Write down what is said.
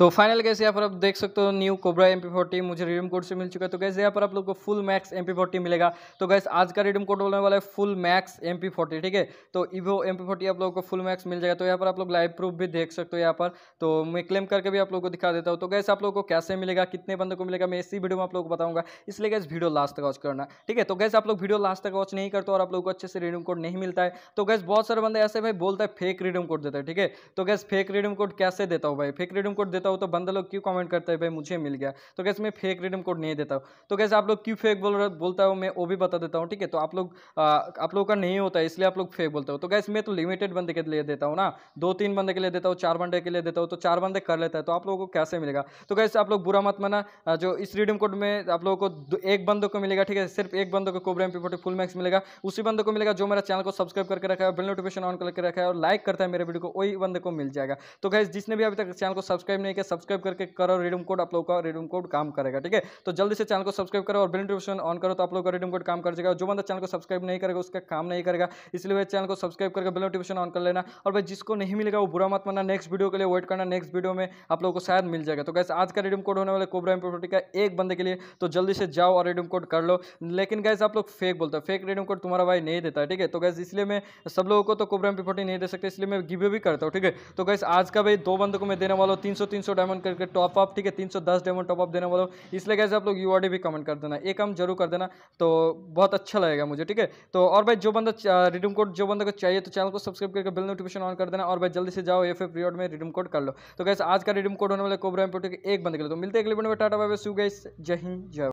तो फाइनल कैसे यहाँ पर आप देख सकते हो न्यू कोबरा एम पी मुझे रिडीम कोड से मिल चुका है तो गैस यहाँ पर आप लोग को फुल मैक्स एम पी मिलेगा तो गैस आज का रिडीम कोड बोलने वाला है फुल मैक्स एम पी ठीक है तो इवो एम पी आप लोग को फुल मैक्स मिल जाएगा तो यहाँ पर आप लोग लाइव प्रूफ भी देख सकते हो यहाँ पर तो मैं क्लेम करके भी आप लोग को दिखा देता हूँ तो गैस आप लोग को कैसे मिलेगा कितने बंदों को मिलेगा मैं इसी वीडियो में आप लोग को बताऊंगा इसलिए गैस वीडियो लास्ट तक वॉच करना ठीक है तो गैस आप लोग वीडियो लास्ट तक वॉच नहीं करते और आप लोग को अच्छे से रिडीम कोड नहीं मिलता है तो गैस बहुत सारे बंदे ऐसे भाई बोलता है फेक रिडीम कोड देता है ठीक है तो गैस फेक रिडीम कोड कैसे देता हूँ भाई फेक रिडीम कोड देता करता हूँ तो बंदा लोग क्यों कमेंट करता है भाई मुझे मिल गया तो कैसे मैं फेक रिडीम कोड नहीं देता हूँ तो कैसे आप लोग क्यों फेक बोल बोलता हूँ मैं वो भी बता देता हूँ ठीक है तो आप लोग आप लोगों का नहीं होता इसलिए आप लोग फेक बोलते हो तो कैसे मैं तो लिमिटेड बंदे के लिए देता हूँ ना दो तीन बंदे के लिए देता हूँ चार बंदे के लिए देता हूँ तो चार बंदे कर लेता है तो आप लोगों को कैसे मिलेगा तो कैसे आप लोग बुरा मत मना जो इस रिडीम कोड में आप लोगों को एक बंदों को मिलेगा ठीक है सिर्फ एक बंदों को Cobra M P full max मिलेगा उसी बंदों को मिलेगा जो मेरा चैनल को सब्सक्राइब करके रखा है बिल नोटिफिकेशन ऑन करके रखा है और लाइक करता है मेरे वीडियो को वही बंदे को मिल जाएगा तो कैसे जिसने भी अभी तक चैनल को सब्सक्राइब नहीं है सब्सक्राइब करके करो रिडीम कोड आप लोग का रिडीम कोड काम करेगा ठीक है तो जल्दी से चैनल को सब्सक्राइब करो और बिल नोटिफिकेशन ऑन करो तो आप लोग का रिडीम कोड काम कर जाएगा जो बंदा चैनल को सब्सक्राइब नहीं करेगा उसका काम नहीं करेगा इसलिए वह चैनल को सब्सक्राइब करके बिल नोटिफिकेशन ऑन कर लेना और भाई जिसको नहीं मिलेगा वो बुरा मत मानना नेक्स्ट वीडियो के लिए वेट करना नेक्स्ट वीडियो में आप लोग को शायद मिल जाएगा तो कैसे आज का रिडीम कोड होने वाले कोबरा प्रॉपर्टी का एक बंदे के लिए तो जल्दी से जाओ और रिडीम कोड कर लो लेकिन गैस आप लोग फेक बोलते हो फेक रिडीम कोड तुम्हारा भाई नहीं देता है ठीक है तो गैस इसलिए मैं सब लोगों को तो कोबरा प्रॉपर्टी नहीं दे सकते इसलिए मैं गिवे भी करता हूँ ठीक है तो गैस आज का भाई दो बंद को मैं देने वाला हूँ तीन सौ डायमंड करके टॉप अप ठीक है तीन सौ दस डायमंड टॉप अप देने वालों इसलिए कैसे आप लोग यू भी कमेंट कर देना एक काम जरूर कर देना तो बहुत अच्छा लगेगा मुझे ठीक है तो और भाई जो बंदा रिडीम कोड जो बंदा को चाहिए तो चैनल को सब्सक्राइब करके बिल नोटिफिकेशन ऑन कर देना और भाई जल्दी से जाओ एफ एफ पीरियड में रिडीम कोड कर लो तो कैसे आज का रिडीम कोड होने वाले कोबरा एम्पोटिक एक बंद के लिए तो मिलते हैं अगले बंद में टाटा बाय सू गई जय हिंद जय